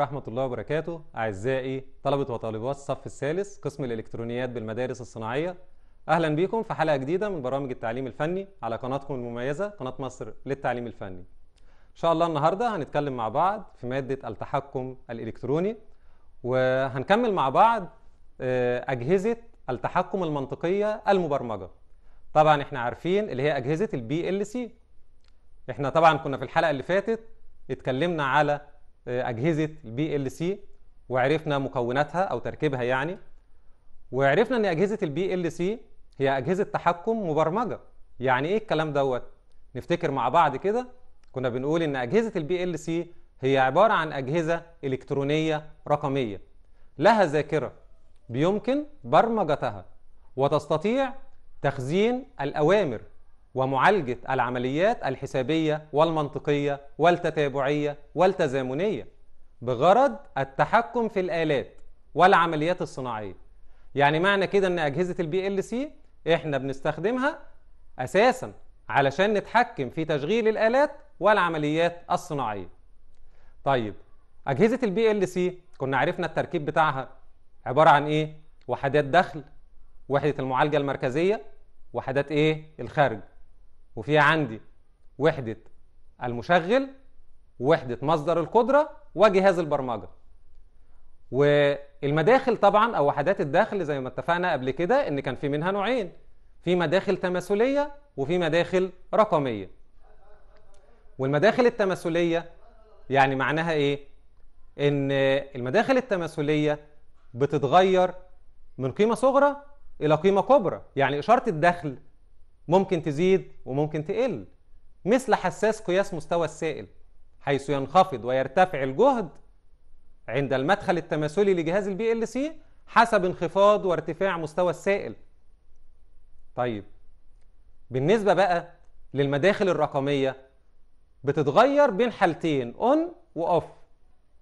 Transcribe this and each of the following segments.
ورحمة الله وبركاته أعزائي طلبة وطالبات الصف الثالث قسم الإلكترونيات بالمدارس الصناعية أهلا بكم في حلقة جديدة من برامج التعليم الفني على قناتكم المميزة قناة مصر للتعليم الفني إن شاء الله النهاردة هنتكلم مع بعض في مادة التحكم الإلكتروني وهنكمل مع بعض آه، أجهزة التحكم المنطقية المبرمجة طبعا احنا عارفين اللي هي أجهزة البي ال سي احنا طبعا كنا في الحلقة اللي فاتت اتكلمنا على اجهزه البي ال سي وعرفنا مكوناتها او تركيبها يعني وعرفنا ان اجهزه البي ال سي هي اجهزه تحكم مبرمجه يعني ايه الكلام دوت نفتكر مع بعض كده كنا بنقول ان اجهزه البي ال سي هي عباره عن اجهزه الكترونيه رقميه لها ذاكره بيمكن برمجتها وتستطيع تخزين الاوامر ومعالجة العمليات الحسابية والمنطقية والتتابعية والتزامنية بغرض التحكم في الآلات والعمليات الصناعية يعني معنى كده أن أجهزة البي ال سي إحنا بنستخدمها أساسا علشان نتحكم في تشغيل الآلات والعمليات الصناعية طيب أجهزة البي ال سي كنا عرفنا التركيب بتاعها عبارة عن إيه؟ وحدات دخل وحدة المعالجة المركزية وحدات إيه؟ الخارج وفي عندي وحدة المشغل وحدة مصدر القدرة وجهاز البرمجة والمداخل طبعا أو وحدات الداخل زي ما اتفقنا قبل كده إن كان في منها نوعين في مداخل تماثلية وفي مداخل رقمية والمداخل التماثلية يعني معناها إيه؟ إن المداخل التماثلية بتتغير من قيمة صغرى إلى قيمة كبرى يعني إشارة الدخل ممكن تزيد وممكن تقل مثل حساس قياس مستوى السائل حيث ينخفض ويرتفع الجهد عند المدخل التماثلي لجهاز البي ال سي حسب انخفاض وارتفاع مستوى السائل طيب بالنسبة بقى للمداخل الرقمية بتتغير بين حالتين اون واوف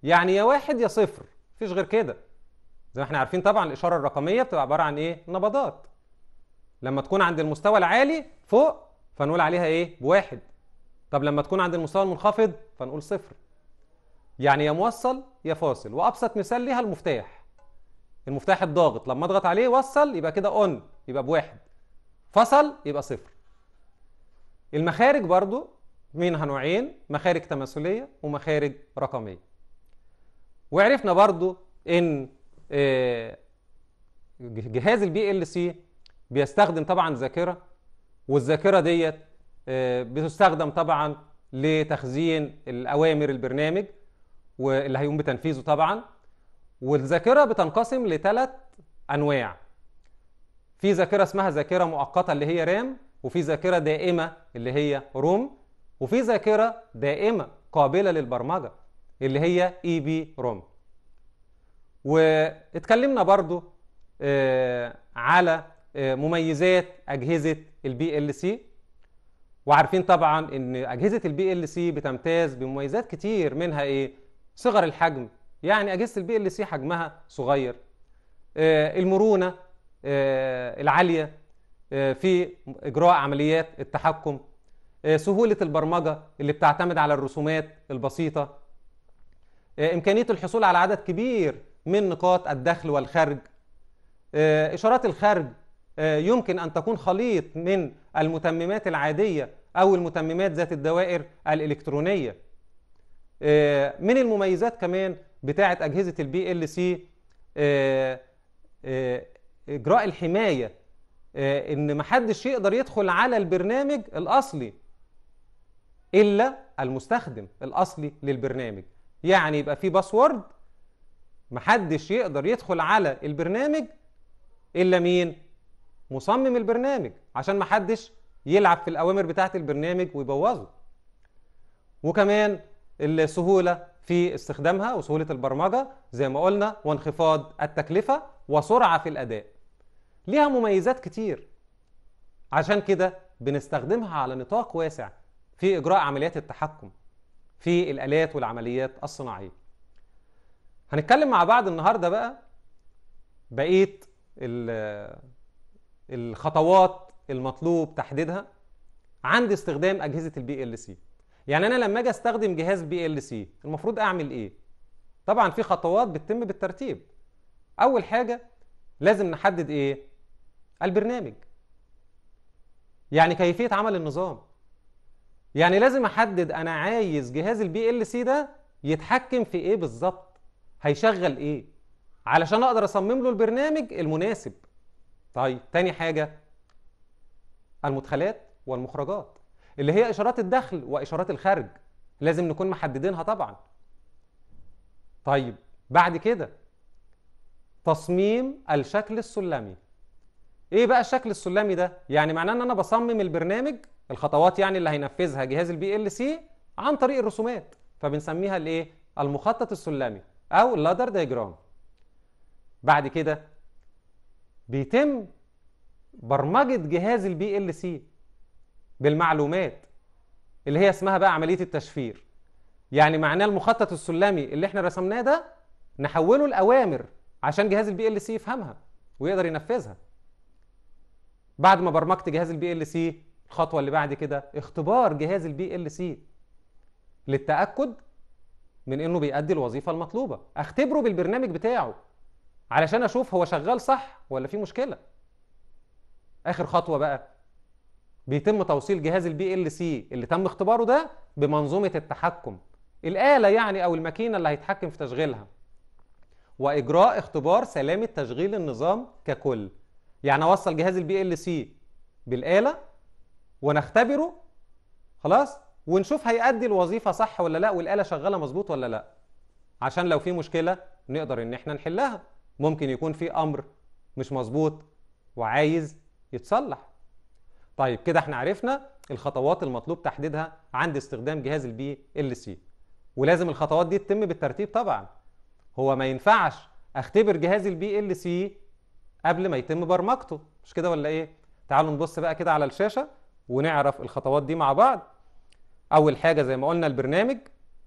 يعني يا واحد يا صفر مفيش غير كده زي ما احنا عارفين طبعا الإشارة الرقمية بتبقى عبارة عن ايه نبضات لما تكون عند المستوى العالي فوق فنقول عليها ايه بواحد طب لما تكون عند المستوى المنخفض فنقول صفر يعني يا موصل يا فاصل وابسط مثال ليها المفتاح المفتاح الضاغط لما اضغط عليه وصل يبقى كده اون يبقى بواحد فصل يبقى صفر المخارج برضو منها نوعين مخارج تماثليه ومخارج رقميه وعرفنا برضو ان آه، جهاز البي ال سي بيستخدم طبعا ذاكره والذاكره ديت آه، بتستخدم طبعا لتخزين الاوامر البرنامج واللي هيقوم بتنفيذه طبعا والذاكره بتنقسم لثلاث انواع في ذاكره اسمها ذاكره مؤقته اللي هي رام وفي ذاكره دائمه اللي هي روم وفي ذاكره دائمه قابله للبرمجه اللي هي اي بي روم واتكلمنا برضو آه، على آه، مميزات اجهزه البي ال سي وعارفين طبعا ان اجهزه البي ال سي بتمتاز بمميزات كتير منها ايه صغر الحجم يعني اجهزه البي ال سي حجمها صغير آه، المرونه آه، العاليه في اجراء عمليات التحكم سهوله البرمجه اللي بتعتمد على الرسومات البسيطه امكانيه الحصول على عدد كبير من نقاط الدخل والخرج اشارات الخرج آه، يمكن أن تكون خليط من المتممات العادية أو المتممات ذات الدوائر الإلكترونية آه، من المميزات كمان بتاعة أجهزة البي ال سي آه، إجراء الحماية إن محدش يقدر يدخل على البرنامج الأصلي إلا المستخدم الأصلي للبرنامج يعني يبقى في باسورد محدش يقدر يدخل على البرنامج إلا مين مصمم البرنامج عشان محدش يلعب في الاوامر بتاعت البرنامج ويبوظه وكمان السهوله في استخدامها وسهوله البرمجه زي ما قلنا وانخفاض التكلفه وسرعه في الاداء ليها مميزات كتير عشان كده بنستخدمها على نطاق واسع في اجراء عمليات التحكم في الالات والعمليات الصناعيه هنتكلم مع بعض النهارده بقى بقيه الخطوات المطلوب تحديدها عند استخدام اجهزه البي ال سي يعني انا لما اجي استخدم جهاز بي ال سي المفروض اعمل ايه طبعا في خطوات بتتم بالترتيب اول حاجه لازم نحدد ايه البرنامج يعني كيفيه عمل النظام يعني لازم احدد انا عايز جهاز البي ال سي ده يتحكم في ايه بالظبط هيشغل ايه علشان اقدر اصمم له البرنامج المناسب طيب تاني حاجه المدخلات والمخرجات اللي هي اشارات الدخل واشارات الخرج لازم نكون محددينها طبعا طيب بعد كده تصميم الشكل السلمي ايه بقى الشكل السلمي ده يعني معناه ان انا بصمم البرنامج الخطوات يعني اللي هينفذها جهاز البي ال سي عن طريق الرسومات فبنسميها الايه المخطط السلمي او اللادر دايجرام بعد كده بيتم برمجة جهاز البي ال سي بالمعلومات اللي هي اسمها بقى عملية التشفير يعني معناه المخطط السلمي اللي احنا رسمناه ده نحوله لأوامر عشان جهاز البي ال سي يفهمها ويقدر ينفذها بعد ما برمجت جهاز البي ال سي الخطوة اللي بعد كده اختبار جهاز البي ال سي للتأكد من انه بيأدي الوظيفة المطلوبة اختبره بالبرنامج بتاعه علشان اشوف هو شغال صح ولا في مشكله اخر خطوه بقى بيتم توصيل جهاز البي ال سي اللي تم اختباره ده بمنظومه التحكم الاله يعني او الماكينه اللي هيتحكم في تشغيلها واجراء اختبار سلامه تشغيل النظام ككل يعني اوصل جهاز البي ال سي بالاله ونختبره خلاص ونشوف هيأدي الوظيفه صح ولا لا والاله شغاله مظبوط ولا لا عشان لو في مشكله نقدر ان احنا نحلها ممكن يكون في امر مش مظبوط وعايز يتصلح طيب كده احنا عرفنا الخطوات المطلوب تحديدها عند استخدام جهاز البي ال سي ولازم الخطوات دي تتم بالترتيب طبعا هو ما ينفعش اختبر جهاز البي ال سي قبل ما يتم برمجته مش كده ولا ايه تعالوا نبص بقى كده على الشاشه ونعرف الخطوات دي مع بعض اول حاجه زي ما قلنا البرنامج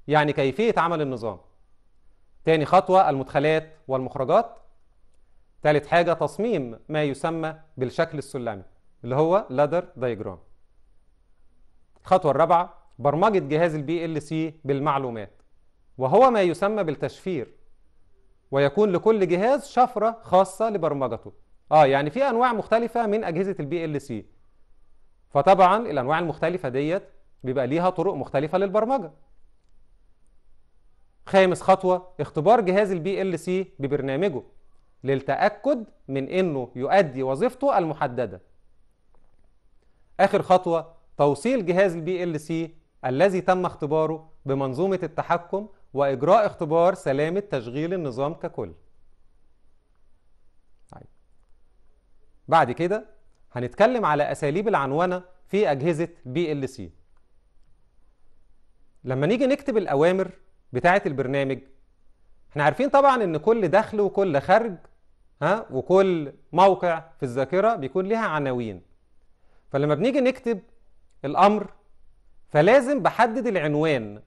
يعني كيفيه عمل النظام تاني خطوة المدخلات والمخرجات تالت حاجة تصميم ما يسمى بالشكل السلمي اللي هو لادر دايجرام الخطوة الرابعة برمجة جهاز البي ال سي بالمعلومات وهو ما يسمى بالتشفير ويكون لكل جهاز شفرة خاصة لبرمجته اه يعني في انواع مختلفة من اجهزة البي ال سي فطبعا الانواع المختلفة ديت بيبقى ليها طرق مختلفة للبرمجة خامس خطوة اختبار جهاز البي ال سي ببرنامجه للتأكد من أنه يؤدي وظيفته المحددة آخر خطوة توصيل جهاز البي ال سي الذي تم اختباره بمنظومة التحكم وإجراء اختبار سلامة تشغيل النظام ككل طيب. بعد كده هنتكلم على أساليب العنونة في أجهزة بي ال سي لما نيجي نكتب الأوامر بتاعه البرنامج احنا عارفين طبعا ان كل دخل وكل خرج ها وكل موقع في الذاكره بيكون ليها عناوين فلما بنيجي نكتب الامر فلازم بحدد العنوان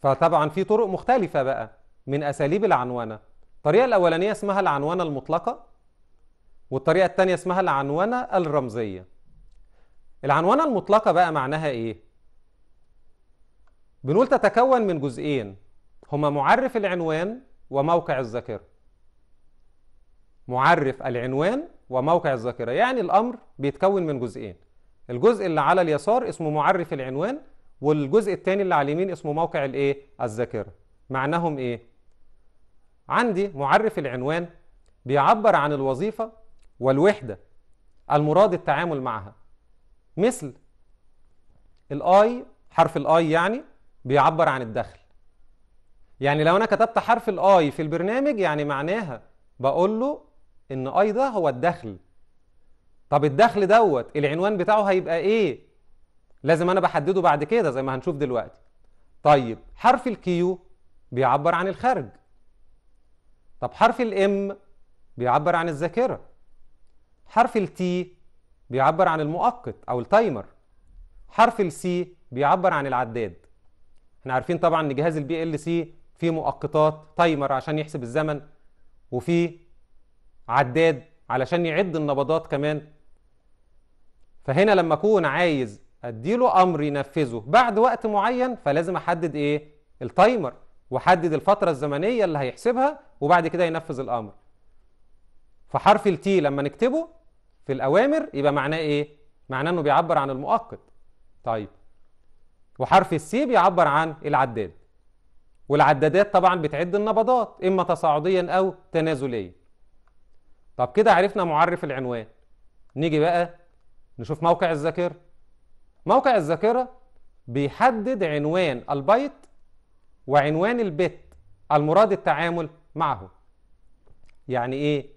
فطبعا في طرق مختلفه بقى من اساليب العنوانه الطريقه الاولانيه اسمها العنوانه المطلقه والطريقه الثانيه اسمها العنوانه الرمزيه العنوانه المطلقه بقى معناها ايه بنقول تتكون من جزئين هما معرف العنوان وموقع الذاكرة معرف العنوان وموقع الذاكرة يعني الأمر بيتكون من جزئين الجزء اللي على اليسار اسمه معرف العنوان والجزء الثاني اللي على اليمين اسمه موقع الايه الذاكرة معناهم ايه عندي معرف العنوان بيعبر عن الوظيفة والوحدة المراد التعامل معها مثل الاي حرف الاي يعني بيعبر عن الدخل يعني لو انا كتبت حرف الاي في البرنامج يعني معناها بقول له ان اي ده هو الدخل طب الدخل دوت العنوان بتاعه هيبقى ايه لازم انا بحدده بعد كده زي ما هنشوف دلوقتي طيب حرف الكيو بيعبر عن الخارج طب حرف الام بيعبر عن الذاكره حرف التي بيعبر عن المؤقت او التايمر حرف السي بيعبر عن العداد احنا عارفين طبعا ان جهاز البي ال سي فيه مؤقتات تايمر عشان يحسب الزمن وفيه عداد علشان يعد النبضات كمان فهنا لما اكون عايز اديله امر ينفذه بعد وقت معين فلازم احدد ايه التايمر واحدد الفتره الزمنيه اللي هيحسبها وبعد كده ينفذ الامر فحرف التي لما نكتبه في الاوامر يبقى معناه ايه معناه انه بيعبر عن المؤقت طيب وحرف السي بيعبر عن العداد والعدادات طبعا بتعد النبضات إما تصاعديا أو تنازليا طب كده عرفنا معرف العنوان نيجي بقى نشوف موقع الذاكرة موقع الذاكرة بيحدد عنوان البايت وعنوان البت المراد التعامل معه يعني ايه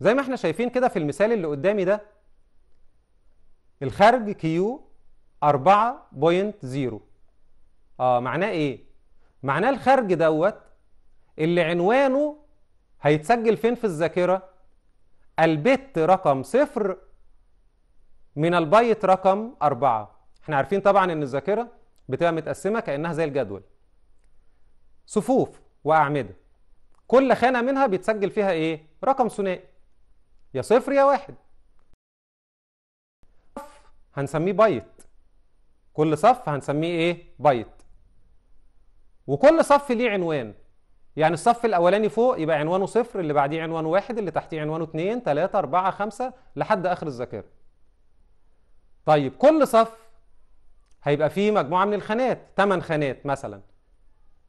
زي ما احنا شايفين كده في المثال اللي قدامي ده الخرج كيو 4.0 اه معناه ايه معناه الخرج دوت اللي عنوانه هيتسجل فين في الذاكره البت رقم صفر من البايت رقم أربعة احنا عارفين طبعا ان الذاكره بتبقى متقسمه كانها زي الجدول صفوف واعمده كل خانه منها بيتسجل فيها ايه رقم ثنائي يا صفر يا واحد هنسميه بايت كل صف هنسميه ايه بايت وكل صف ليه عنوان يعني الصف الاولاني فوق يبقى عنوانه صفر اللي بعديه عنوانه واحد اللي تحتيه عنوانه اتنين تلاتة اربعة خمسة لحد اخر الذاكرة طيب كل صف هيبقى فيه مجموعة من الخانات تمن خانات مثلا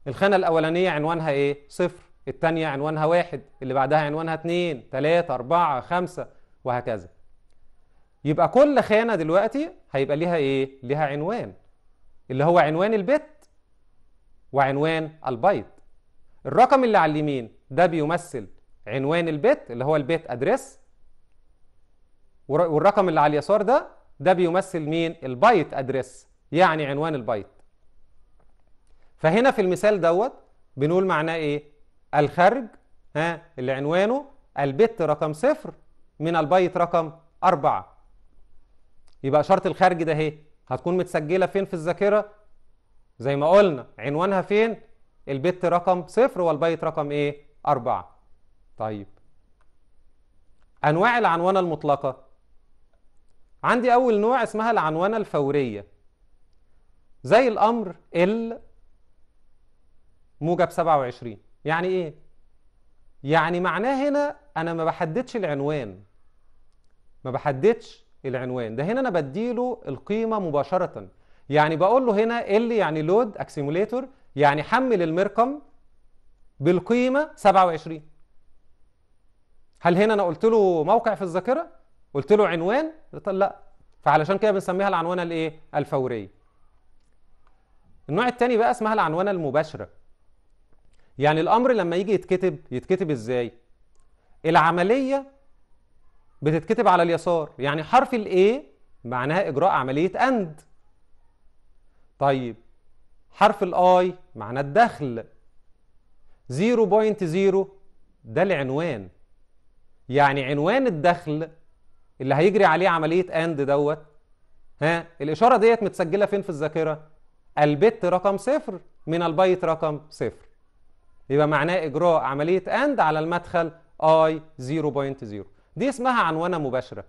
الخانة الأولانية عنوانها إيه؟ صفر الثانية عنوانها واحد اللي بعدها عنوانها اتنين تلاتة أربعة خمسة وهكذا يبقى كل خانة دلوقتي هيبقى ليها إيه؟ ليها عنوان اللي هو عنوان البت وعنوان البايت الرقم اللي على اليمين ده بيمثل عنوان البيت اللي هو البيت أدرس والرقم اللي على اليسار ده ده بيمثل مين؟ البايت أدرس يعني عنوان البايت فهنا في المثال دوت بنقول معناه إيه؟ الخرج ها اللي عنوانه البيت رقم صفر من البايت رقم أربعة يبقى شرط الخارج ده اهي هتكون متسجله فين في الذاكره زي ما قلنا عنوانها فين البيت رقم صفر والبايت رقم ايه أربعة طيب انواع العنوانه المطلقه عندي اول نوع اسمها العنوانه الفوريه زي الامر ال موجب 27 يعني ايه يعني معناه هنا انا ما بحددش العنوان ما بحددش العنوان ده هنا انا بديله القيمه مباشره يعني بقول له هنا ال يعني لود اكسيموليتور يعني حمل المرقم بالقيمه 27 هل هنا انا قلت له موقع في الذاكره قلت له عنوان لا فعلشان كده بنسميها العنوانه الايه الفوريه النوع الثاني بقى اسمها العنوانه المباشره يعني الامر لما يجي يتكتب يتكتب ازاي العمليه بتتكتب على اليسار يعني حرف الاي معناها اجراء عمليه اند طيب حرف الاي معناه الدخل 0.0 ده العنوان يعني عنوان الدخل اللي هيجري عليه عمليه اند دوت ها الاشاره ديت متسجله فين في الذاكره البت رقم صفر من البايت رقم صفر يبقى معناه اجراء عمليه اند على المدخل i 0.0 دي اسمها عنوانة مباشرة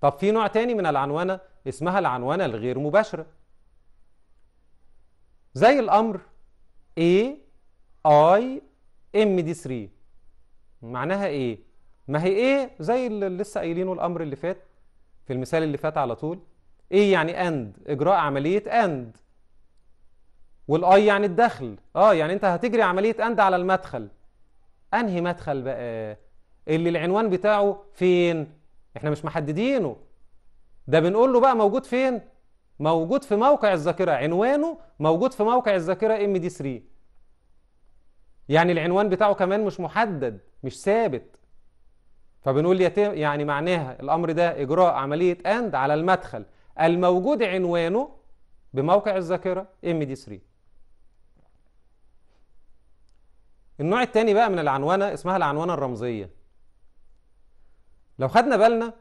طب في نوع تاني من العنوانة اسمها العنوانة الغير مباشرة زي الأمر A I D 3 معناها إيه؟ ما هي إيه زي اللي لسه قايلينه الأمر اللي فات في المثال اللي فات على طول إيه يعني أند إجراء عملية أند والآي يعني الدخل آه يعني أنت هتجري عملية أند على المدخل أنهي مدخل بقى؟ اللي العنوان بتاعه فين احنا مش محددينه ده بنقول له بقى موجود فين موجود في موقع الذاكره عنوانه موجود في موقع الذاكره ام دي 3 يعني العنوان بتاعه كمان مش محدد مش ثابت فبنقول يتم يعني معناها الامر ده اجراء عمليه اند على المدخل الموجود عنوانه بموقع الذاكره ام دي 3 النوع الثاني بقى من العنوانه اسمها العنوانه الرمزيه لو خدنا بالنا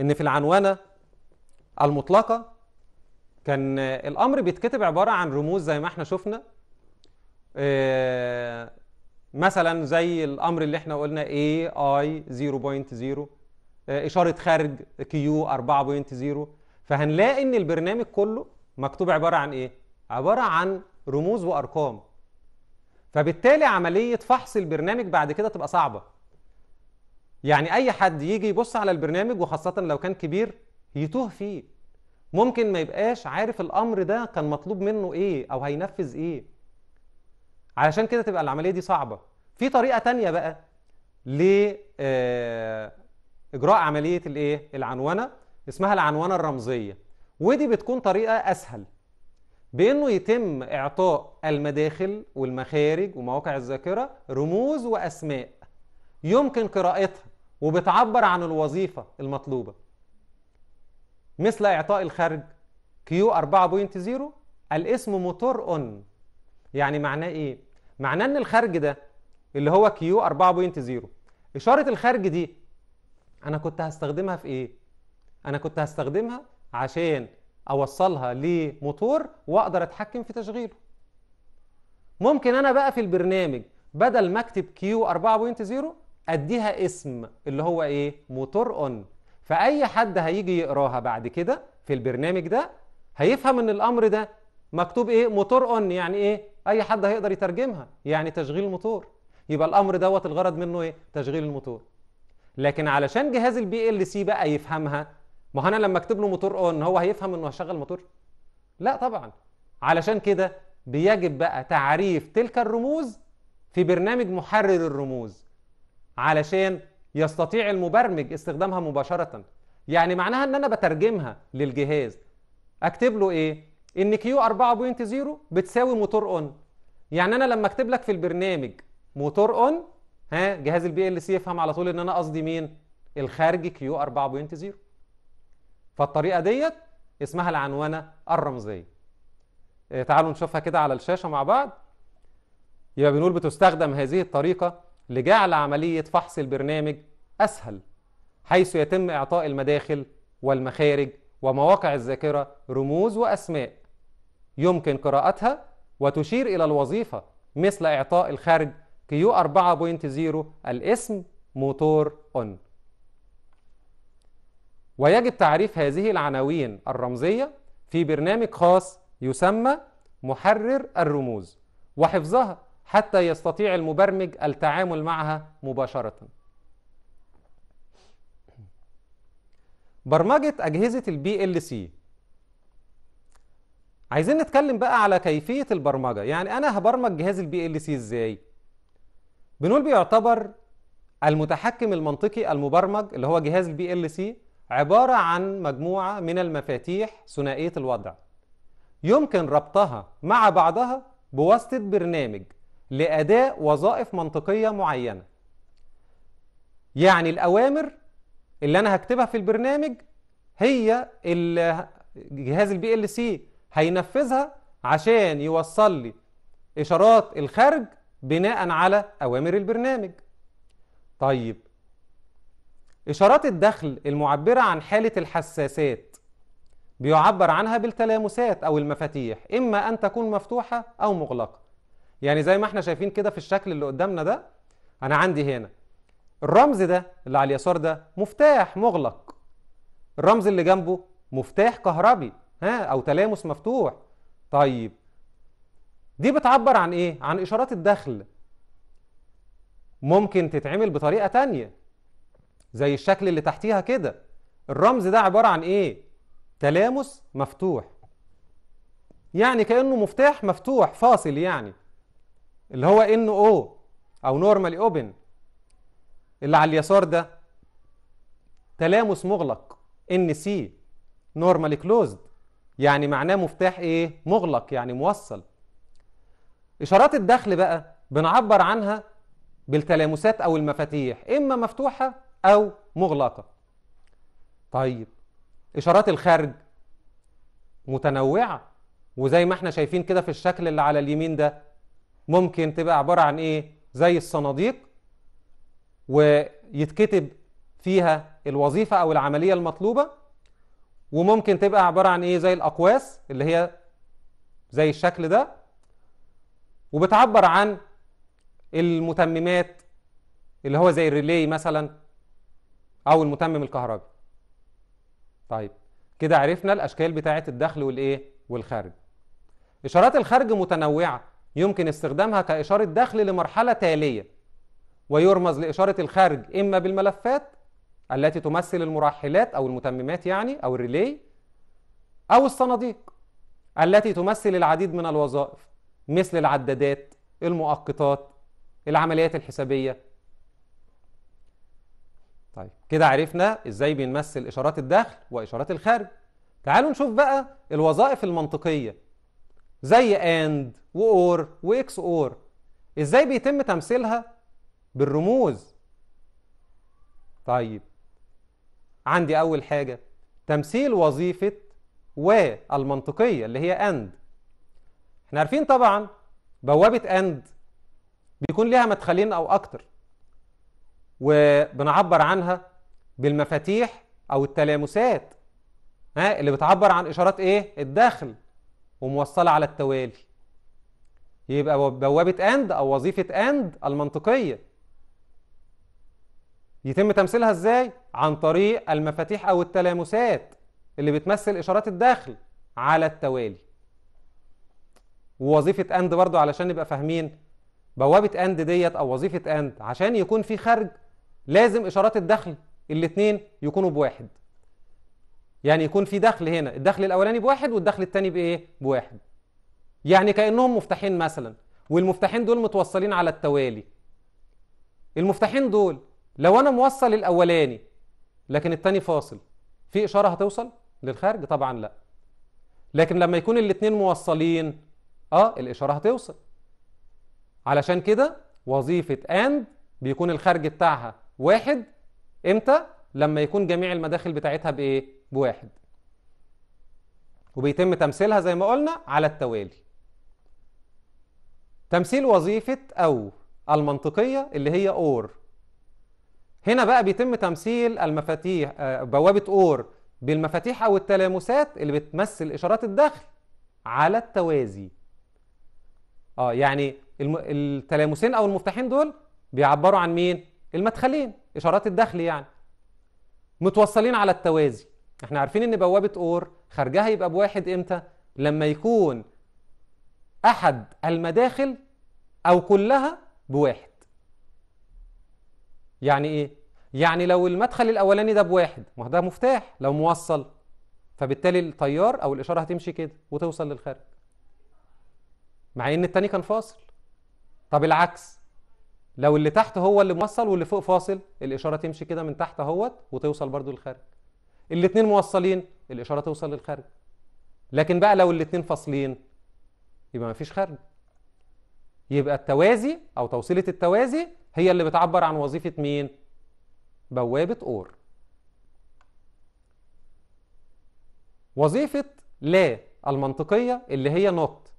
ان في العنوانه المطلقه كان الامر بيتكتب عباره عن رموز زي ما احنا شفنا آه، مثلا زي الامر اللي احنا قلنا اي اي 0.0 اشاره خارج كيو 4.0 فهنلاقي ان البرنامج كله مكتوب عباره عن ايه عباره عن رموز وارقام فبالتالي عمليه فحص البرنامج بعد كده تبقى صعبه يعني اي حد يجي يبص على البرنامج وخاصه لو كان كبير يتوه فيه ممكن ما يبقاش عارف الامر ده كان مطلوب منه ايه او هينفذ ايه علشان كده تبقى العمليه دي صعبه في طريقه تانية بقى ل آه، اجراء عمليه الايه العنوانه اسمها العنوانه الرمزيه ودي بتكون طريقه اسهل بانه يتم اعطاء المداخل والمخارج ومواقع الذاكره رموز واسماء يمكن قراءتها وبتعبر عن الوظيفة المطلوبة مثل إعطاء الخارج كيو 4.0 الاسم موتور اون يعني معناه إيه؟ معناه إن الخارج ده اللي هو كيو 4.0 إشارة الخارج دي أنا كنت هستخدمها في إيه؟ أنا كنت هستخدمها عشان أوصلها لموتور وأقدر أتحكم في تشغيله ممكن أنا بقى في البرنامج بدل ما أكتب كيو 4.0 اديها اسم اللي هو ايه موتور اون فاي حد هيجي يقراها بعد كده في البرنامج ده هيفهم ان الامر ده مكتوب ايه موتور اون يعني ايه اي حد هيقدر يترجمها يعني تشغيل الموتور يبقى الامر دوت الغرض منه ايه تشغيل الموتور لكن علشان جهاز البي ال سي بقى يفهمها ما انا لما اكتب له موتور اون هو هيفهم انه هشغل موتور لا طبعا علشان كده بيجب بقى تعريف تلك الرموز في برنامج محرر الرموز علشان يستطيع المبرمج استخدامها مباشرة يعني معناها ان انا بترجمها للجهاز اكتب له ايه ان كيو 4.0 بتساوي موتور اون يعني انا لما اكتب لك في البرنامج موتور اون ها جهاز البي ال سي يفهم على طول ان انا قصدي مين الخارجي كيو 4.0 فالطريقه ديت اسمها العنوانه الرمزيه آه، تعالوا نشوفها كده على الشاشه مع بعض يبقى بنقول بتستخدم هذه الطريقه لجعل عملية فحص البرنامج أسهل حيث يتم إعطاء المداخل والمخارج ومواقع الذاكرة رموز وأسماء يمكن قراءتها وتشير إلى الوظيفة مثل إعطاء الخارج كيو 4.0 الاسم موتور أون ويجب تعريف هذه العناوين الرمزية في برنامج خاص يسمى محرر الرموز وحفظها حتى يستطيع المبرمج التعامل معها مباشرة. برمجة أجهزة البي ال سي عايزين نتكلم بقى على كيفية البرمجة، يعني أنا هبرمج جهاز البي ال سي إزاي؟ بنقول بيعتبر المتحكم المنطقي المبرمج اللي هو جهاز البي ال سي عبارة عن مجموعة من المفاتيح ثنائية الوضع يمكن ربطها مع بعضها بواسطة برنامج لأداء وظائف منطقية معينة يعني الأوامر اللي أنا هكتبها في البرنامج هي اللي جهاز البي ال سي هينفذها عشان يوصل لي إشارات الخارج بناء على أوامر البرنامج طيب إشارات الدخل المعبرة عن حالة الحساسات بيعبر عنها بالتلامسات أو المفاتيح إما أن تكون مفتوحة أو مغلقة يعني زي ما احنا شايفين كده في الشكل اللي قدامنا ده انا عندي هنا الرمز ده اللي على اليسار ده مفتاح مغلق الرمز اللي جنبه مفتاح كهربي ها او تلامس مفتوح طيب دي بتعبر عن ايه عن اشارات الدخل ممكن تتعمل بطريقه تانية زي الشكل اللي تحتيها كده الرمز ده عباره عن ايه تلامس مفتوح يعني كانه مفتاح مفتوح فاصل يعني اللي هو ان او او نورمالي اوبن اللي على اليسار ده تلامس مغلق ان سي نورمالي كلوزد يعني معناه مفتاح ايه مغلق يعني موصل اشارات الدخل بقى بنعبر عنها بالتلامسات او المفاتيح اما مفتوحه او مغلقه طيب اشارات الخارج متنوعه وزي ما احنا شايفين كده في الشكل اللي على اليمين ده ممكن تبقى عبارة عن إيه زي الصناديق ويتكتب فيها الوظيفة أو العملية المطلوبة وممكن تبقى عبارة عن إيه زي الأقواس اللي هي زي الشكل ده وبتعبر عن المتممات اللي هو زي الريلي مثلا أو المتمم الكهربي طيب كده عرفنا الأشكال بتاعة الدخل والإيه والخارج إشارات الخارج متنوعة يمكن استخدامها كإشارة دخل لمرحلة تالية ويرمز لإشارة الخارج إما بالملفات التي تمثل المرحلات أو المتممات يعني أو الريلي أو الصناديق التي تمثل العديد من الوظائف مثل العدادات المؤقتات العمليات الحسابية طيب كده عرفنا إزاي بنمثل إشارات الدخل وإشارات الخارج تعالوا نشوف بقى الوظائف المنطقية زي اند or واكس اور ازاي بيتم تمثيلها بالرموز طيب عندي اول حاجه تمثيل وظيفه و المنطقية اللي هي اند احنا عارفين طبعا بوابه اند بيكون ليها مدخلين او اكتر وبنعبر عنها بالمفاتيح او التلامسات ها اللي بتعبر عن اشارات ايه الداخل وموصله على التوالي يبقى بوابه اند او وظيفه اند المنطقيه يتم تمثيلها ازاي عن طريق المفاتيح او التلامسات اللي بتمثل اشارات الداخل على التوالي ووظيفه اند برضو علشان نبقى فاهمين بوابه اند ديت او وظيفه اند عشان يكون في خرج لازم اشارات الدخل الاثنين يكونوا بواحد يعني يكون في دخل هنا الدخل الاولاني بواحد والدخل الثاني بايه بواحد يعني كانهم مفتاحين مثلا والمفتاحين دول متوصلين على التوالي المفتاحين دول لو انا موصل الاولاني لكن الثاني فاصل في اشاره هتوصل للخارج طبعا لا لكن لما يكون الاثنين موصلين اه الاشاره هتوصل علشان كده وظيفه اند بيكون الخارج بتاعها واحد امتى لما يكون جميع المداخل بتاعتها بايه بواحد وبيتم تمثيلها زي ما قلنا على التوالي تمثيل وظيفة أو المنطقية اللي هي أور هنا بقى بيتم تمثيل المفاتيح آه، بوابة أور بالمفاتيح أو التلامسات اللي بتمثل إشارات الدخل على التوازي آه يعني التلامسين أو المفتاحين دول بيعبروا عن مين؟ المدخلين إشارات الدخل يعني متوصلين على التوازي احنا عارفين ان بوابه اور خارجها يبقى بواحد امتى لما يكون احد المداخل او كلها بواحد يعني ايه يعني لو المدخل الاولاني ده بواحد ما ده مفتاح لو موصل فبالتالي التيار او الاشاره هتمشي كده وتوصل للخارج مع ان التاني كان فاصل طب العكس لو اللي تحت هو اللي موصل واللي فوق فاصل الاشاره تمشي كده من تحت اهوت وتوصل برضو للخارج الاثنين موصلين الاشاره توصل للخارج لكن بقى لو الاثنين فاصلين يبقى مفيش خارج يبقى التوازي او توصيله التوازي هي اللي بتعبر عن وظيفه مين بوابه اور وظيفه لا المنطقيه اللي هي نوت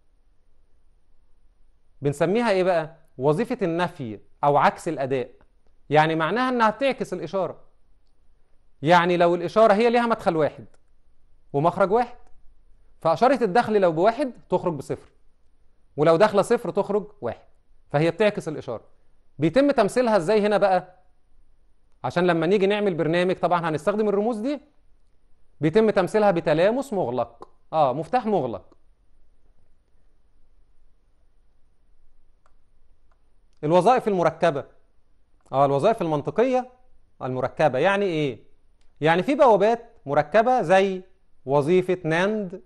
بنسميها ايه بقى وظيفه النفي او عكس الاداء يعني معناها انها تعكس الاشاره يعني لو الإشارة هي ليها مدخل واحد ومخرج واحد فأشارة الدخل لو بواحد تخرج بصفر ولو داخلة صفر تخرج واحد فهي بتعكس الإشارة بيتم تمثيلها إزاي هنا بقى عشان لما نيجي نعمل برنامج طبعا هنستخدم الرموز دي بيتم تمثيلها بتلامس مغلق اه مفتاح مغلق الوظائف المركبة اه الوظائف المنطقية المركبة يعني ايه يعني في بوابات مركبة زي وظيفة ناند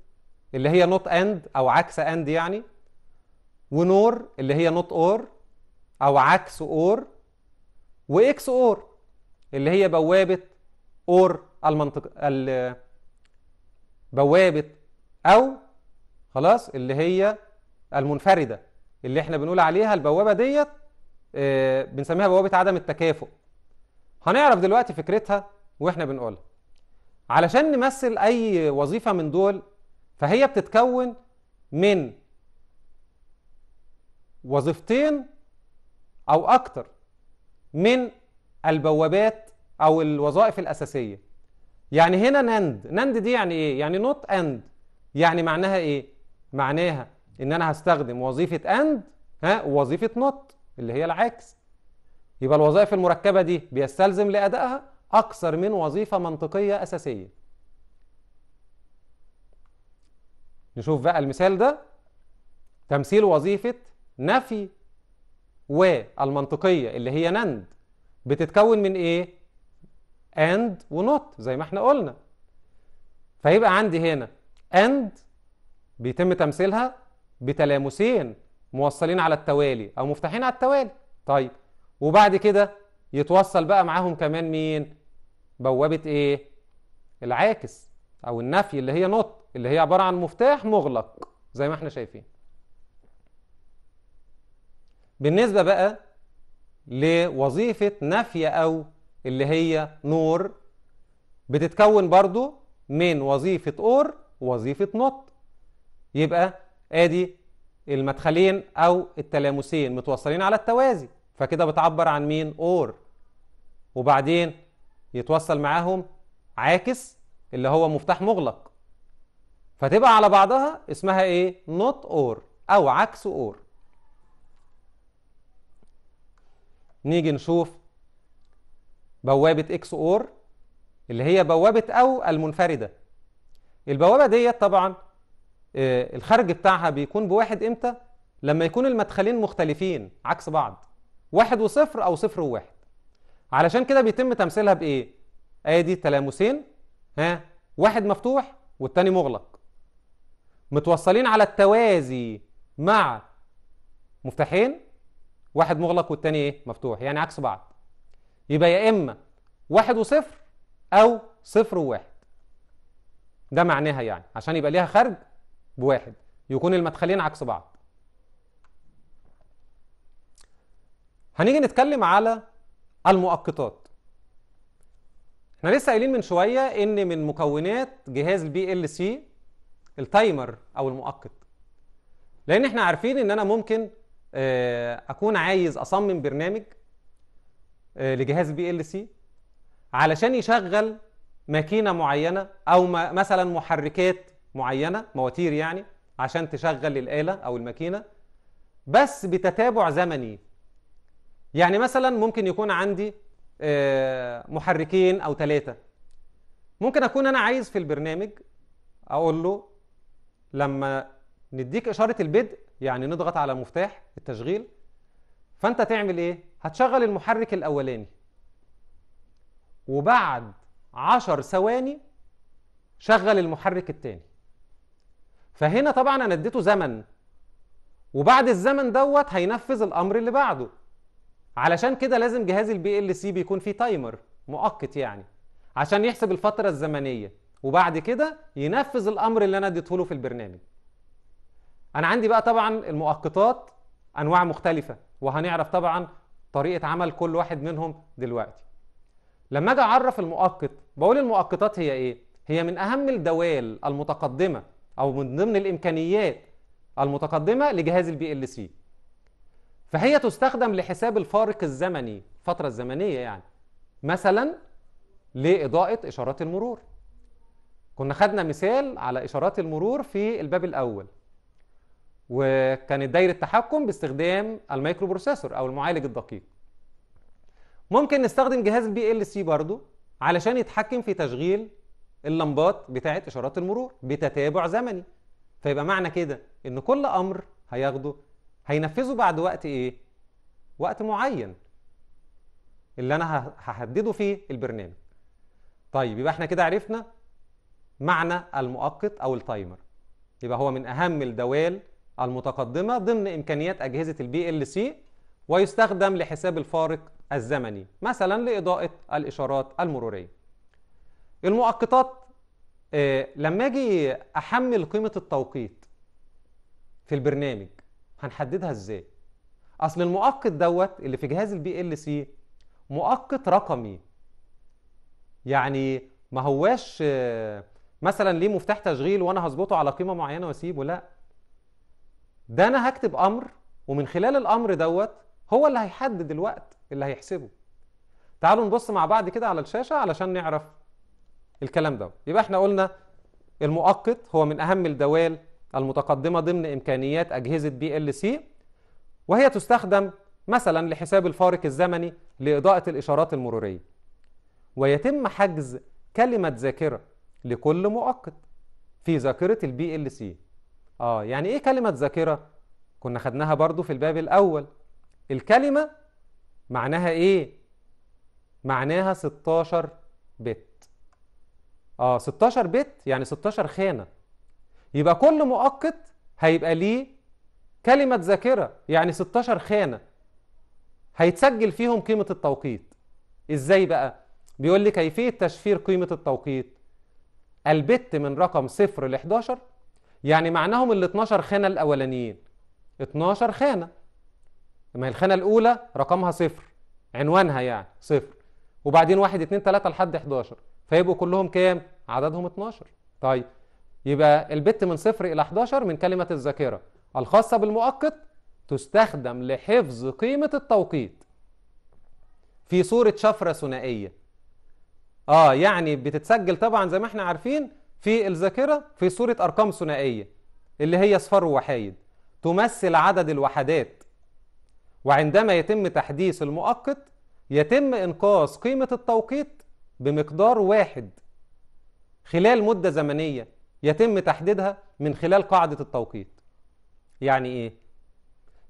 اللي هي نوت اند او عكس اند يعني ونور اللي هي نوت اور او عكس اور واكس اور اللي هي بوابة اور المنطق بوابة او خلاص اللي هي المنفردة اللي احنا بنقول عليها البوابة ديت آه، بنسميها بوابة عدم التكافؤ هنعرف دلوقتي فكرتها واحنا بنقولها علشان نمثل اي وظيفه من دول فهي بتتكون من وظيفتين او اكتر من البوابات او الوظائف الاساسيه يعني هنا نند نند دي يعني ايه يعني نوت اند يعني معناها ايه معناها ان انا هستخدم وظيفه اند ها ووظيفه نوت اللي هي العكس يبقى الوظائف المركبه دي بيستلزم لادائها أكثر من وظيفة منطقية أساسية نشوف بقى المثال ده تمثيل وظيفة نفي والمنطقية اللي هي نند بتتكون من إيه؟ and ونوت زي ما احنا قلنا فيبقى عندي هنا and بيتم تمثيلها بتلامسين موصلين على التوالي أو مفتاحين على التوالي طيب وبعد كده يتوصل بقى معاهم كمان مين بوابة ايه العاكس او النفي اللي هي نط اللي هي عبارة عن مفتاح مغلق زي ما احنا شايفين بالنسبة بقى لوظيفة نفي او اللي هي نور بتتكون برضو من وظيفة اور ووظيفة نط يبقى ادي المدخلين او التلامسين متوصلين على التوازي فكده بتعبر عن مين اور وبعدين يتوصل معاهم عاكس اللي هو مفتاح مغلق فتبقى على بعضها اسمها ايه نوت اور او عكس اور نيجي نشوف بوابة اكس اور اللي هي بوابة او المنفردة البوابة ديت طبعا آه، الخرج بتاعها بيكون بواحد امتى لما يكون المدخلين مختلفين عكس بعض واحد وصفر او صفر وواحد علشان كده بيتم تمثيلها بايه ادي تلامسين ها واحد مفتوح والتاني مغلق متوصلين على التوازي مع مفتاحين واحد مغلق والتاني ايه مفتوح يعني عكس بعض يبقى يا اما واحد وصفر او صفر وواحد ده معناها يعني عشان يبقى ليها خرج بواحد يكون المدخلين عكس بعض هنيجي نتكلم على المؤقتات احنا لسه قايلين من شويه ان من مكونات جهاز البي ال سي التايمر او المؤقت لان احنا عارفين ان انا ممكن آه، اكون عايز اصمم برنامج آه، لجهاز بي ال سي علشان يشغل ماكينه معينه او مثلا محركات معينه مواتير يعني عشان تشغل الاله او الماكينه بس بتتابع زمني يعني مثلا ممكن يكون عندي آه، محركين او ثلاثه ممكن اكون انا عايز في البرنامج اقول له لما نديك اشاره البدء يعني نضغط على مفتاح التشغيل فانت تعمل ايه هتشغل المحرك الاولاني وبعد عشر ثواني شغل المحرك الثاني فهنا طبعا انا اديته زمن وبعد الزمن دوت هينفذ الامر اللي بعده علشان كده لازم جهاز البي ال سي بيكون فيه تايمر مؤقت يعني عشان يحسب الفترة الزمنية وبعد كده ينفذ الامر اللي انا اديته له في البرنامج انا عندي بقى طبعا المؤقتات انواع مختلفة وهنعرف طبعا طريقة عمل كل واحد منهم دلوقتي لما اجي اعرف المؤقت بقول المؤقتات هي ايه هي من اهم الدوال المتقدمة او من ضمن الامكانيات المتقدمة لجهاز البي ال سي فهي تستخدم لحساب الفارق الزمني الفترة الزمنية يعني مثلا لإضاءة إشارات المرور كنا خدنا مثال على إشارات المرور في الباب الأول وكانت دايرة التحكم باستخدام الميكرو بروسيسور أو المعالج الدقيق ممكن نستخدم جهاز البي ال سي برضه علشان يتحكم في تشغيل اللمبات بتاعة إشارات المرور بتتابع زمني فيبقى معنى كده إن كل أمر هياخده هينفذه بعد وقت ايه؟ وقت معين اللي انا هحدده فيه البرنامج. طيب يبقى احنا كده عرفنا معنى المؤقت او التايمر. يبقى هو من اهم الدوال المتقدمه ضمن امكانيات اجهزه البي ال سي ويستخدم لحساب الفارق الزمني مثلا لاضاءه الاشارات المروريه. المؤقتات آه، لما اجي احمل قيمه التوقيت في البرنامج هنحددها ازاي اصل المؤقت دوت اللي في جهاز البي ال سي مؤقت رقمي يعني ما هواش مثلا ليه مفتاح تشغيل وانا هظبطه على قيمه معينه واسيبه لا ده انا هكتب امر ومن خلال الامر دوت هو اللي هيحدد الوقت اللي هيحسبه تعالوا نبص مع بعض كده على الشاشه علشان نعرف الكلام ده يبقى احنا قلنا المؤقت هو من اهم الدوال المتقدمة ضمن إمكانيات أجهزة بي ال سي وهي تستخدم مثلا لحساب الفارق الزمني لإضاءة الإشارات المرورية ويتم حجز كلمة ذاكرة لكل مؤقت في ذاكرة البي ال سي آه يعني إيه كلمة ذاكرة؟ كنا خدناها برضو في الباب الأول الكلمة معناها إيه؟ معناها 16 بت آه 16 بت يعني 16 خانة يبقى كل مؤقت هيبقى ليه كلمة ذاكرة يعني 16 خانة هيتسجل فيهم قيمة التوقيت ازاي بقى بيقول لي كيفية تشفير قيمة التوقيت البت من رقم 0 ل 11 يعني معناهم ال 12 خانة الأولانيين 12 خانة ما هي الخانة الأولى رقمها صفر عنوانها يعني صفر وبعدين 1 2 3 لحد 11 فيبقوا كلهم كام؟ عددهم 12 طيب يبقى البت من صفر إلى 11 من كلمة الذاكرة الخاصة بالمؤقت تستخدم لحفظ قيمة التوقيت في صورة شفرة ثنائية آه يعني بتتسجل طبعا زي ما احنا عارفين في الذاكرة في صورة أرقام ثنائية اللي هي أصفار ووحايد تمثل عدد الوحدات وعندما يتم تحديث المؤقت يتم إنقاص قيمة التوقيت بمقدار واحد خلال مدة زمنية يتم تحديدها من خلال قاعدة التوقيت يعني ايه؟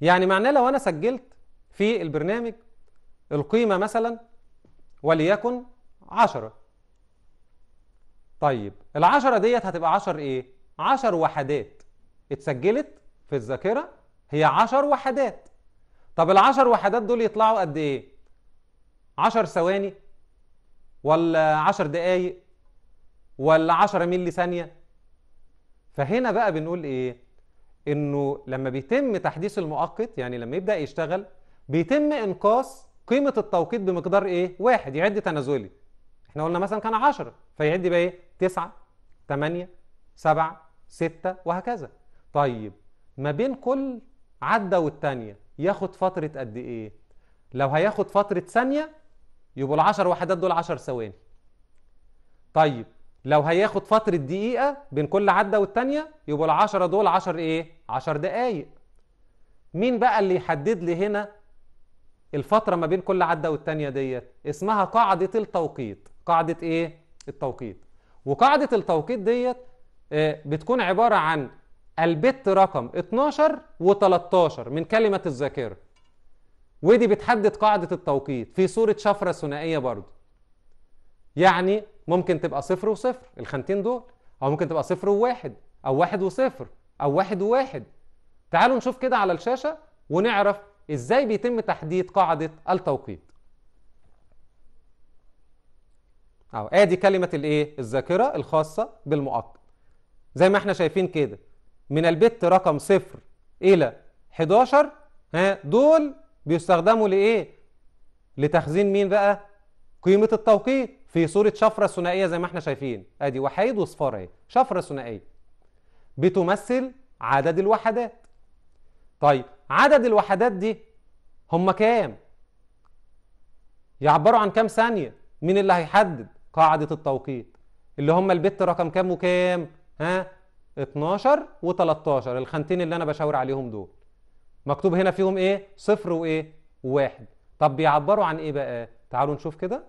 يعني معناه لو انا سجلت في البرنامج القيمة مثلا وليكن عشرة طيب العشرة ديت هتبقى عشر ايه؟ عشر وحدات اتسجلت في الذاكرة هي عشر وحدات طب العشر وحدات دول يطلعوا قد ايه؟ عشر ثواني ولا عشر دقايق ولا عشرة ملي ثانية فهنا بقى بنقول ايه انه لما بيتم تحديث المؤقت يعني لما يبدا يشتغل بيتم انقاص قيمه التوقيت بمقدار ايه واحد يعد تنازلي احنا قلنا مثلا كان 10 فيعد بقى ايه 9 8 7 6 وهكذا طيب ما بين كل عدة والثانيه ياخد فترة قد ايه لو هياخد فترة ثانية يبقوا ال10 وحدات دول 10 ثواني طيب لو هياخد فترة دقيقة بين كل عدة والتانية يبقى العشرة دول عشر ايه؟ عشر دقايق مين بقى اللي يحدد لي هنا الفترة ما بين كل عدة والتانية ديت؟ اسمها قاعدة التوقيت قاعدة ايه؟ التوقيت وقاعدة التوقيت ديت آه، بتكون عبارة عن البت رقم 12 و13 من كلمة الذاكرة ودي بتحدد قاعدة التوقيت في صورة شفرة ثنائية برضو يعني ممكن تبقى صفر وصفر الخانتين دول او ممكن تبقى صفر وواحد او واحد وصفر او واحد وواحد تعالوا نشوف كده على الشاشة ونعرف ازاي بيتم تحديد قاعدة التوقيت اهو ادي كلمة الايه الذاكرة الخاصة بالمؤقت زي ما احنا شايفين كده من البت رقم صفر الى 11 ها دول بيستخدموا لايه لتخزين مين بقى قيمة التوقيت في صورة شفرة ثنائية زي ما احنا شايفين ادي وحيد وصفار اهي شفرة ثنائية بتمثل عدد الوحدات طيب عدد الوحدات دي هم كام يعبروا عن كام ثانية مين اللي هيحدد قاعدة التوقيت اللي هم البت رقم كام وكام ها 12 و13 الخانتين اللي انا بشاور عليهم دول مكتوب هنا فيهم ايه صفر وايه وواحد طب بيعبروا عن ايه بقى تعالوا نشوف كده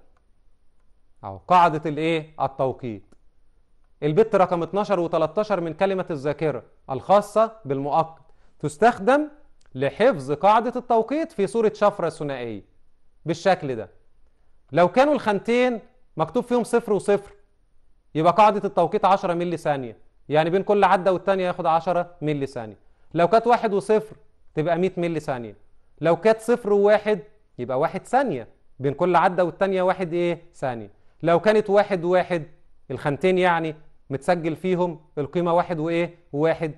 أو قاعدة الإيه؟ التوقيت البت رقم 12 و13 من كلمة الذاكرة الخاصة بالمؤقت تستخدم لحفظ قاعدة التوقيت في صورة شفرة ثنائية بالشكل ده لو كانوا الخانتين مكتوب فيهم صفر وصفر يبقى قاعدة التوقيت 10 مللي ثانية يعني بين كل عدة والتانية ياخد 10 مللي ثانية لو كانت واحد وصفر تبقى 100 مللي ثانية لو كانت صفر وواحد يبقى واحد ثانية بين كل عدة والتانية واحد ايه ثانية لو كانت واحد واحد الخانتين يعني متسجل فيهم القيمة واحد وإيه وواحد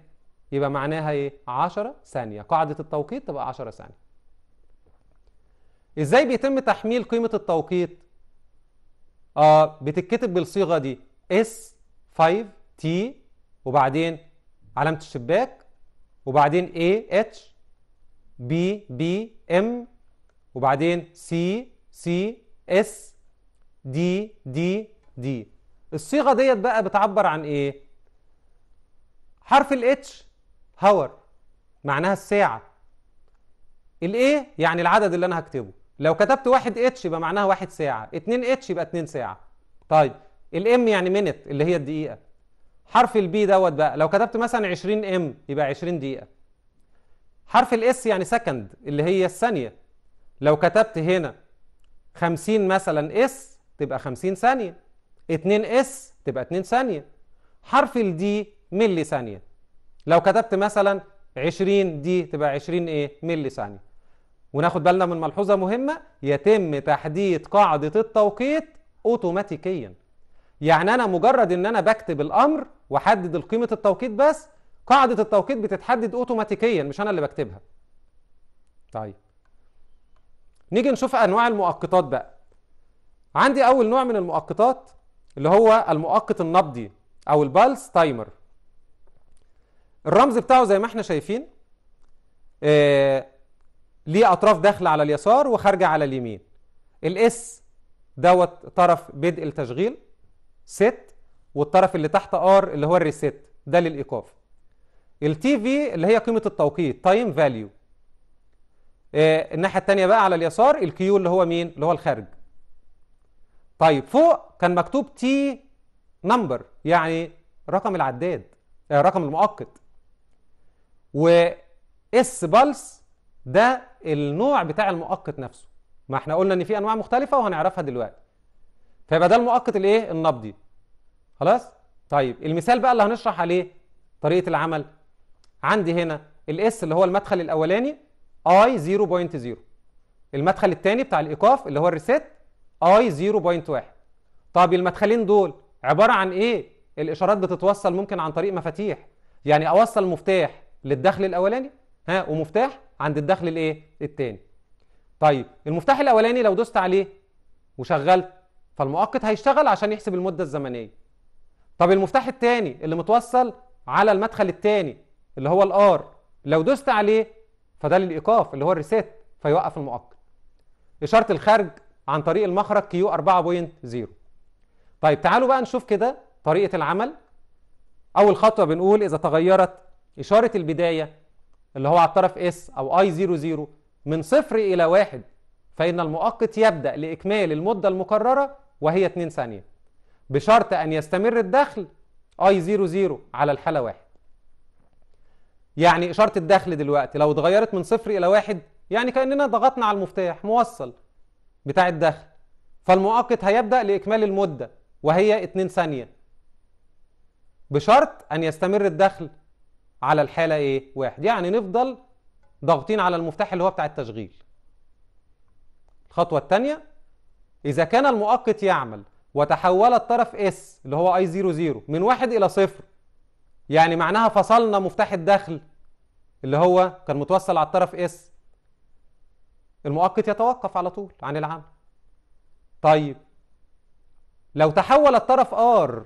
يبقى معناها إيه 10 ثانية قاعدة التوقيت تبقى 10 ثانية إزاي بيتم تحميل قيمة التوقيت آه بتتكتب بالصيغة دي اس 5 تي وبعدين علامة الشباك وبعدين A اتش بي بي ام وبعدين سي سي اس دي دي دي الصيغه ديت بقى بتعبر عن ايه حرف الاتش هاور معناها الساعه الايه يعني العدد اللي انا هكتبه لو كتبت واحد اتش يبقى معناها واحد ساعه اتنين اتش يبقى اتنين ساعه طيب الام يعني منت اللي هي الدقيقه حرف البي دوت بقى لو كتبت مثلا 20 ام يبقى 20 دقيقه حرف الاس يعني سكند اللي هي الثانيه لو كتبت هنا 50 مثلا اس تبقى 50 ثانية 2 اس تبقى 2 ثانية حرف الدي ملي ثانية لو كتبت مثلا 20 دي تبقى 20 ايه ملي ثانية وناخد بالنا من ملحوظة مهمة يتم تحديد قاعدة التوقيت اوتوماتيكيا يعني انا مجرد ان انا بكتب الامر واحدد قيمة التوقيت بس قاعدة التوقيت بتتحدد اوتوماتيكيا مش انا اللي بكتبها طيب نيجي نشوف انواع المؤقتات بقى عندي اول نوع من المؤقتات اللي هو المؤقت النبضي او البالس تايمر الرمز بتاعه زي ما احنا شايفين آه ليه اطراف داخله على اليسار وخارجه على اليمين الاس دوت طرف بدء التشغيل ست والطرف اللي تحت ار اللي هو الريست ده للايقاف التي في اللي هي قيمه التوقيت تايم آه، فاليو الناحيه الثانيه بقى على اليسار الكيو اللي هو مين اللي هو الخارج طيب فوق كان مكتوب تي نمبر يعني رقم العداد آه، رقم المؤقت و اس بالس ده النوع بتاع المؤقت نفسه ما احنا قلنا ان في انواع مختلفه وهنعرفها دلوقتي فيبقى ده المؤقت الايه النبضي خلاص طيب المثال بقى اللي هنشرح عليه طريقه العمل عندي هنا الاس اللي هو المدخل الاولاني اي 0.0 المدخل الثاني بتاع الايقاف اللي هو الريسيت اي 0.1 طب المدخلين دول عباره عن ايه الاشارات بتتوصل ممكن عن طريق مفاتيح يعني اوصل مفتاح للدخل الاولاني ها ومفتاح عند الدخل الايه الثاني طيب المفتاح الاولاني لو دوست عليه وشغلت فالمؤقت هيشتغل عشان يحسب المده الزمنيه طب المفتاح الثاني اللي متوصل على المدخل الثاني اللي هو الار لو دوست عليه فده للايقاف اللي هو الريسيت فيوقف المؤقت اشاره الخارج عن طريق المخرج كيو 4.0 طيب تعالوا بقى نشوف كده طريقة العمل أول خطوة بنقول إذا تغيرت إشارة البداية اللي هو على الطرف S أو I00 من صفر إلى واحد فإن المؤقت يبدأ لإكمال المدة المقررة وهي 2 ثانية بشرط أن يستمر الدخل I00 على الحالة واحد يعني إشارة الدخل دلوقتي لو اتغيرت من صفر إلى واحد يعني كأننا ضغطنا على المفتاح موصل بتاع الدخل فالمؤقت هيبدأ لإكمال المدة وهي 2 ثانية بشرط أن يستمر الدخل على الحالة إيه؟ واحد يعني نفضل ضاغطين على المفتاح اللي هو بتاع التشغيل الخطوة الثانية إذا كان المؤقت يعمل وتحول الطرف S اللي هو I 00 من واحد إلى صفر يعني معناها فصلنا مفتاح الدخل اللي هو كان متوصل على الطرف S المؤقت يتوقف على طول عن العمل طيب لو تحول الطرف ار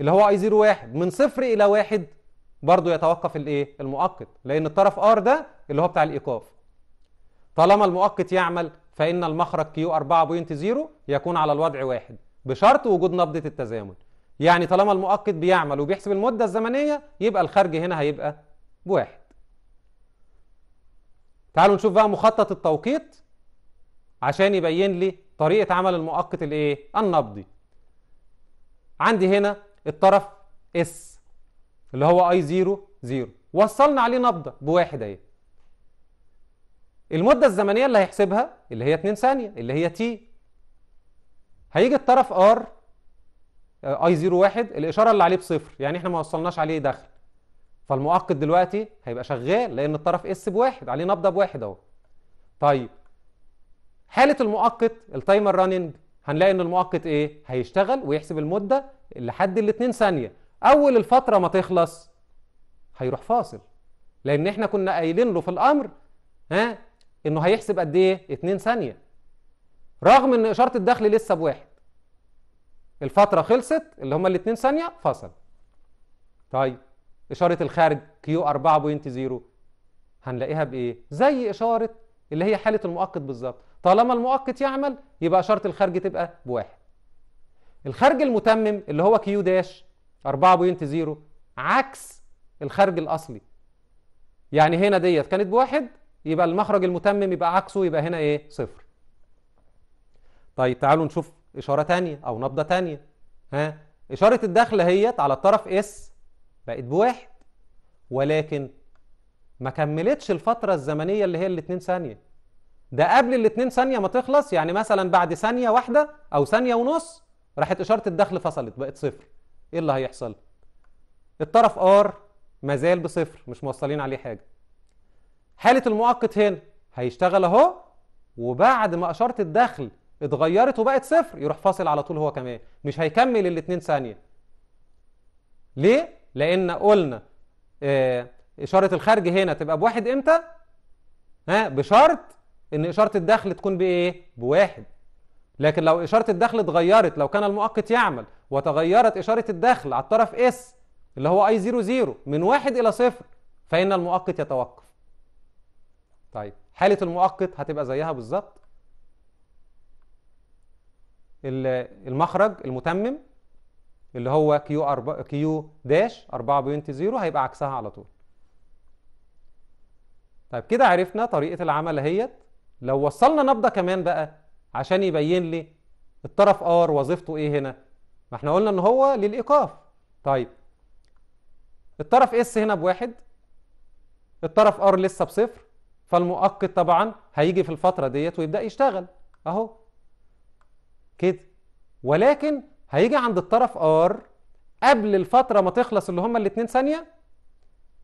اللي هو اي زيرو واحد من صفر الى واحد برضه يتوقف الايه المؤقت لان الطرف ار ده اللي هو بتاع الايقاف طالما المؤقت يعمل فان المخرج كيو 4.0 يكون على الوضع واحد بشرط وجود نبضه التزامن يعني طالما المؤقت بيعمل وبيحسب المده الزمنيه يبقى الخرج هنا هيبقى بواحد تعالوا نشوف بقى مخطط التوقيت عشان يبين لي طريقة عمل المؤقت الايه النبضي عندي هنا الطرف اس اللي هو اي 0 0 وصلنا عليه نبضة بواحد اهي المدة الزمنية اللي هيحسبها اللي هي 2 ثانية اللي هي تي هيجي الطرف ار اي 0 1 الاشارة اللي عليه بصفر يعني احنا ما وصلناش عليه دخل فالمؤقت دلوقتي هيبقى شغال لان الطرف اس بواحد عليه نبضه بواحد اهو طيب حاله المؤقت التايمر راننج هنلاقي ان المؤقت ايه هيشتغل ويحسب المده لحد ال2 ثانيه اول الفتره ما تخلص هيروح فاصل لان احنا كنا قايلين له في الامر ها انه هيحسب قد ايه 2 ثانيه رغم ان اشاره الدخل لسه بواحد الفتره خلصت اللي هما ال2 ثانيه فصل طيب اشاره الخارج كيو 4.0 هنلاقيها بايه زي اشاره اللي هي حاله المؤقت بالظبط طالما المؤقت يعمل يبقى اشاره الخارج تبقى بواحد الخارج المتمم اللي هو كيو داش 4.0 عكس الخارج الاصلي يعني هنا ديت كانت بواحد يبقى المخرج المتمم يبقى عكسه يبقى هنا ايه صفر طيب تعالوا نشوف اشاره تانية او نبضه تانية ها اشاره الدخل هيت على الطرف اس بقت بواحد ولكن ما كملتش الفترة الزمنية اللي هي الاتنين ثانية ده قبل الاتنين ثانية ما تخلص يعني مثلا بعد ثانية واحدة أو ثانية ونص راحت إشارة الدخل فصلت بقت صفر إيه اللي هيحصل؟ الطرف ار مازال بصفر مش موصلين عليه حاجة حالة المؤقت هنا هيشتغل أهو وبعد ما إشارة الدخل اتغيرت وبقت صفر يروح فاصل على طول هو كمان مش هيكمل الاتنين ثانية ليه؟ لان قلنا آه، اشاره الخارج هنا تبقى بواحد امتى ها بشرط ان اشاره الدخل تكون بايه بواحد لكن لو اشاره الدخل اتغيرت لو كان المؤقت يعمل وتغيرت اشاره الدخل على الطرف اس اللي هو اي 00 من واحد الى صفر فان المؤقت يتوقف طيب حاله المؤقت هتبقى زيها بالظبط المخرج المتمم اللي هو كيو أربعة كيو داش 0 هيبقى عكسها على طول طيب كده عرفنا طريقة العمل اهيت لو وصلنا نبضة كمان بقى عشان يبين لي الطرف ار وظيفته ايه هنا ما احنا قلنا ان هو للايقاف طيب الطرف اس هنا بواحد الطرف ار لسه بصفر فالمؤقت طبعا هيجي في الفترة ديت ويبدأ يشتغل اهو كده ولكن هيجي عند الطرف ار قبل الفتره ما تخلص اللي هما الاثنين ثانيه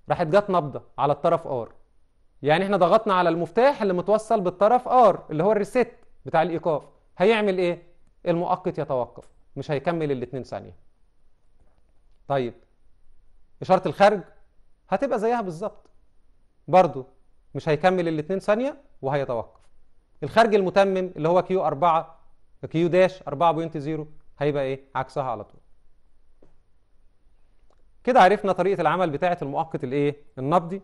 راحت جت نبضه على الطرف ار يعني احنا ضغطنا على المفتاح اللي متوصل بالطرف ار اللي هو الريست بتاع الايقاف هيعمل ايه المؤقت يتوقف مش هيكمل الاثنين ثانيه طيب اشاره الخارج هتبقى زيها بالظبط برضو مش هيكمل الاثنين ثانيه وهيتوقف الخارج المتمم اللي هو كيو 4 كيو داش 4.0 هيبقى ايه عكسها على طول كده عرفنا طريقه العمل بتاعه المؤقت الايه النبضي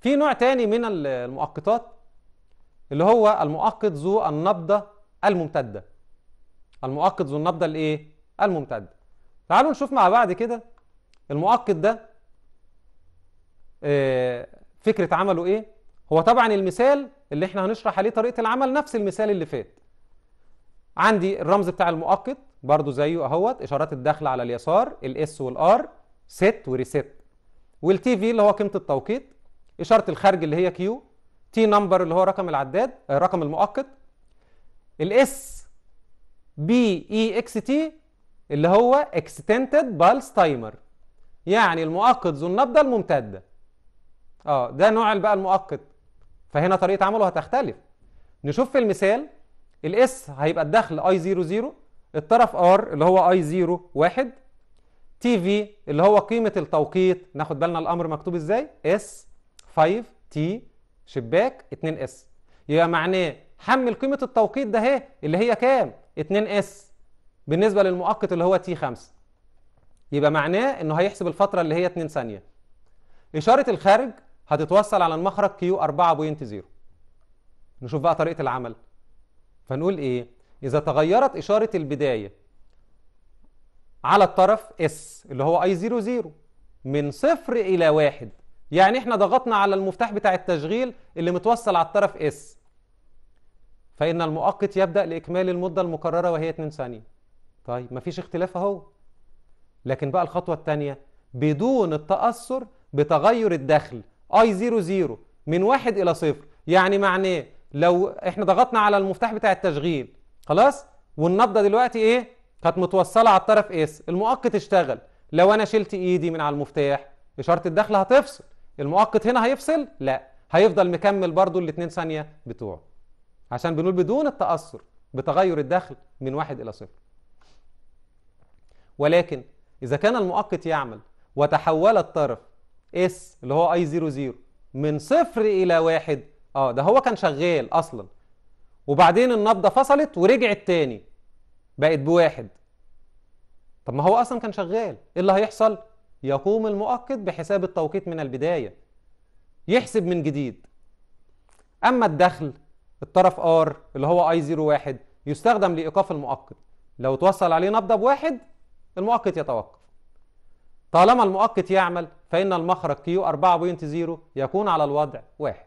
في نوع تاني من المؤقتات اللي هو المؤقت ذو النبضه الممتده المؤقت ذو النبضه الايه الممتده تعالوا نشوف مع بعض كده المؤقت ده آه، فكره عمله ايه هو طبعا المثال اللي احنا هنشرح عليه طريقه العمل نفس المثال اللي فات عندي الرمز بتاع المؤقت برضو زيه اهوت اشارات الدخل على اليسار الاس والار ست وريست والتي في اللي هو قيمه التوقيت اشاره الخارج اللي هي كيو تي نمبر اللي هو رقم العداد آه، رقم المؤقت الاس بي اي اكس تي اللي هو اكستنتد بالس تايمر يعني المؤقت ذو النبضه الممتده اه ده نوع بقى المؤقت فهنا طريقه عمله هتختلف نشوف في المثال الاس هيبقى الدخل اي 00 الطرف ار اللي هو اي 0 1 تي في اللي هو قيمه التوقيت ناخد بالنا الامر مكتوب ازاي اس 5 تي شباك 2 اس يبقى معناه حمل قيمه التوقيت ده هي إيه؟ اللي هي كام 2 اس بالنسبه للمؤقت اللي هو تي 5 يبقى معناه انه هيحسب الفتره اللي هي 2 ثانيه اشاره الخارج هتتوصل على المخرج كيو 4.0 نشوف بقى طريقه العمل فنقول ايه إذا تغيرت إشارة البداية على الطرف S اللي هو I 00 من صفر إلى واحد يعني إحنا ضغطنا على المفتاح بتاع التشغيل اللي متوصل على الطرف S فإن المؤقت يبدأ لإكمال المدة المقررة وهي 2 ثانية طيب مفيش اختلاف أهو لكن بقى الخطوة الثانية بدون التأثر بتغير الدخل I 00 من واحد إلى صفر يعني معناه لو إحنا ضغطنا على المفتاح بتاع التشغيل خلاص والنبضه دلوقتي ايه كانت متوصله على الطرف اس إيه؟ المؤقت اشتغل لو انا شلت ايدي من على المفتاح اشاره الدخل هتفصل المؤقت هنا هيفصل لا هيفضل مكمل برضو ال2 ثانيه بتوعه عشان بنقول بدون التاثر بتغير الدخل من واحد الى صفر ولكن اذا كان المؤقت يعمل وتحول الطرف اس اللي هو اي 00 من صفر الى واحد اه ده هو كان شغال اصلا وبعدين النبضه فصلت ورجعت تاني بقت بواحد طب ما هو اصلا كان شغال ايه اللي هيحصل يقوم المؤقت بحساب التوقيت من البدايه يحسب من جديد اما الدخل الطرف ار اللي هو i 01 يستخدم لايقاف المؤقت لو توصل عليه نبضه بواحد المؤقت يتوقف طالما المؤقت يعمل فإن المخرج q 4.0 يكون على الوضع واحد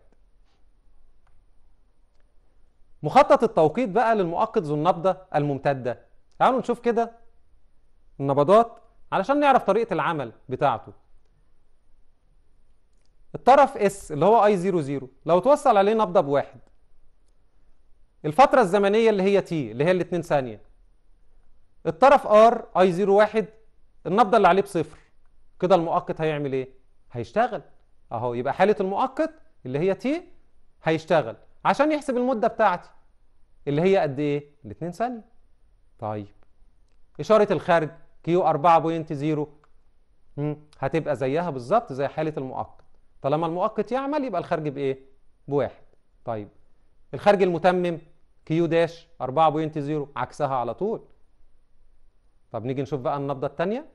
مخطط التوقيت بقى للمؤقت ذو النبضة الممتدة تعالوا نشوف كده النبضات علشان نعرف طريقة العمل بتاعته الطرف S اللي هو I00 لو توصل عليه نبضة بواحد الفترة الزمنية اللي هي T اللي هي الاتنين ثانية الطرف R I01 النبضة اللي عليه بصفر كده المؤقت هيعمل ايه؟ هيشتغل اهو يبقى حالة المؤقت اللي هي T هيشتغل عشان يحسب المدة بتاعتي اللي هي قد ايه؟ ال 2 ثانية. طيب إشارة الخارج كيو 4.0 هتبقى زيها بالظبط زي حالة المؤقت. طالما المؤقت يعمل يبقى الخارج بإيه؟ بواحد. طيب الخارج المتمم كيو داش 4.0 عكسها على طول. طب نيجي نشوف بقى النبضة الثانية.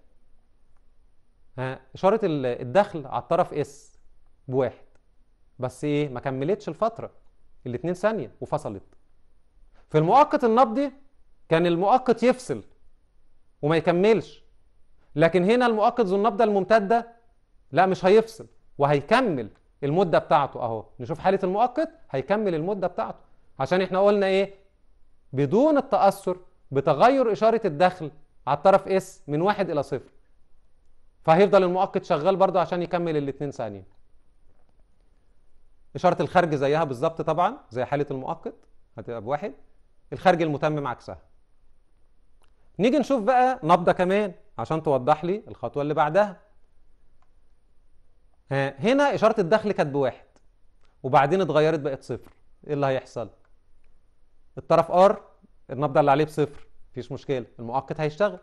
ها إشارة الدخل على الطرف اس بواحد. بس إيه؟ ما كملتش الفترة. الاثنين ثانية وفصلت في المؤقت النبضي كان المؤقت يفصل وما يكملش لكن هنا المؤقت ذو النبضة الممتدة لا مش هيفصل وهيكمل المدة بتاعته اهو نشوف حالة المؤقت هيكمل المدة بتاعته عشان احنا قلنا ايه بدون التأثر بتغير إشارة الدخل على الطرف اس من واحد الى صفر فهيفضل المؤقت شغال برضه عشان يكمل الاثنين ثانية إشارة الخرج زيها بالظبط طبعا زي حالة المؤقت هتبقى بواحد الخرج المتمم عكسها نيجي نشوف بقى نبضة كمان عشان توضح لي الخطوة اللي بعدها هنا إشارة الدخل كانت بواحد وبعدين اتغيرت بقت صفر إيه اللي هيحصل؟ الطرف ار النبضة اللي عليه بصفر مفيش مشكلة المؤقت هيشتغل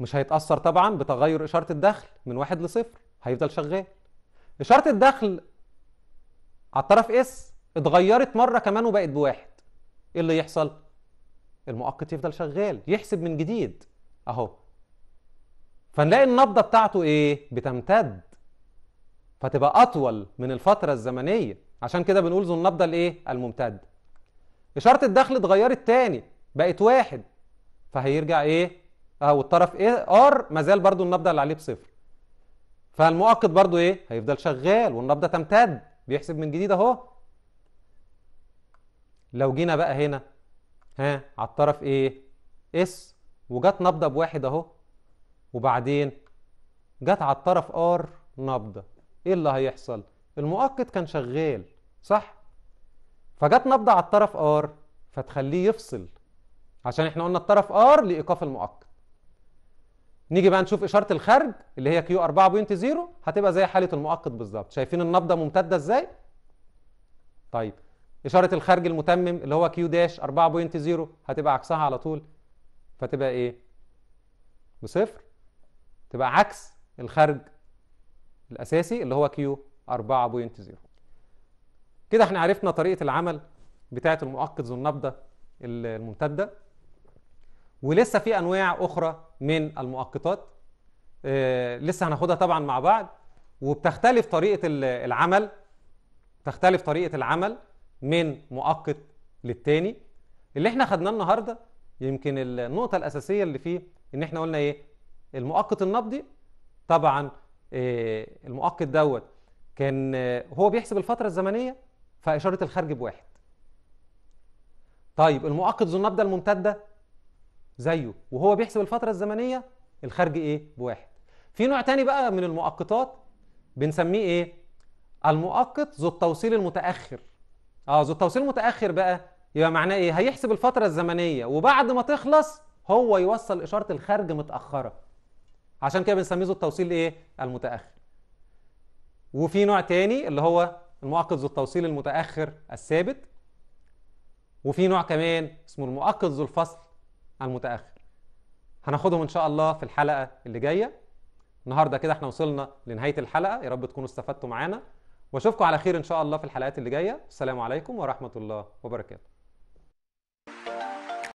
مش هيتأثر طبعا بتغير إشارة الدخل من واحد لصفر هيفضل شغال إشارة الدخل على الطرف اس اتغيرت مرة كمان وبقت بواحد إيه اللي يحصل؟ المؤقت يفضل شغال يحسب من جديد أهو فنلاقي النبضة بتاعته إيه؟ بتمتد فتبقى أطول من الفترة الزمنية عشان كده بنقول ذو النبضة الإيه؟ الممتد إشارة الدخل اتغيرت تاني بقت واحد فهيرجع إيه؟ أهو الطرف إيه؟ آر مازال برضو النبضة اللي عليه بصفر فالمؤقت برضو ايه هيفضل شغال والنبضه تمتد بيحسب من جديد اهو لو جينا بقى هنا ها على الطرف ايه اس وجت نبضه بواحد اهو وبعدين جت على الطرف ار نبضه ايه اللي هيحصل المؤقت كان شغال صح فجت نبضه على الطرف ار فتخليه يفصل عشان احنا قلنا الطرف ار لايقاف المؤقت نيجي بقى نشوف اشاره الخرج اللي هي كيو 4.0 هتبقى زي حاله المؤقت بالظبط شايفين النبضه ممتده ازاي طيب اشاره الخرج المتمم اللي هو كيو داش 4.0 هتبقى عكسها على طول فتبقى ايه بصفر تبقى عكس الخرج الاساسي اللي هو كيو 4.0 كده احنا عرفنا طريقه العمل بتاعه المؤقت ذو النبضه الممتده ولسه في انواع اخرى من المؤقتات آه، لسه هناخدها طبعا مع بعض وبتختلف طريقه العمل تختلف طريقه العمل من مؤقت للتاني اللي احنا خدناه النهارده يمكن النقطه الاساسيه اللي فيه ان احنا قلنا ايه المؤقت النبضي طبعا آه، المؤقت دوت كان آه، هو بيحسب الفتره الزمنيه فاشاره الخارج بواحد طيب المؤقت ذو النبضه الممتده زيه وهو بيحسب الفترة الزمنية الخارج ايه بواحد في نوع تاني بقى من المؤقتات بنسميه ايه المؤقت ذو التوصيل المتأخر اه ذو التوصيل المتأخر بقى يبقى معناه ايه هيحسب الفترة الزمنية وبعد ما تخلص هو يوصل إشارة الخارج متأخرة عشان كده بنسميه ذو التوصيل ايه المتأخر وفي نوع تاني اللي هو المؤقت ذو التوصيل المتأخر الثابت وفي نوع كمان اسمه المؤقت ذو الفصل المتاخر هناخدهم ان شاء الله في الحلقه اللي جايه النهارده كده احنا وصلنا لنهايه الحلقه يا رب تكونوا استفدتوا معانا واشوفكم على خير ان شاء الله في الحلقات اللي جايه السلام عليكم ورحمه الله وبركاته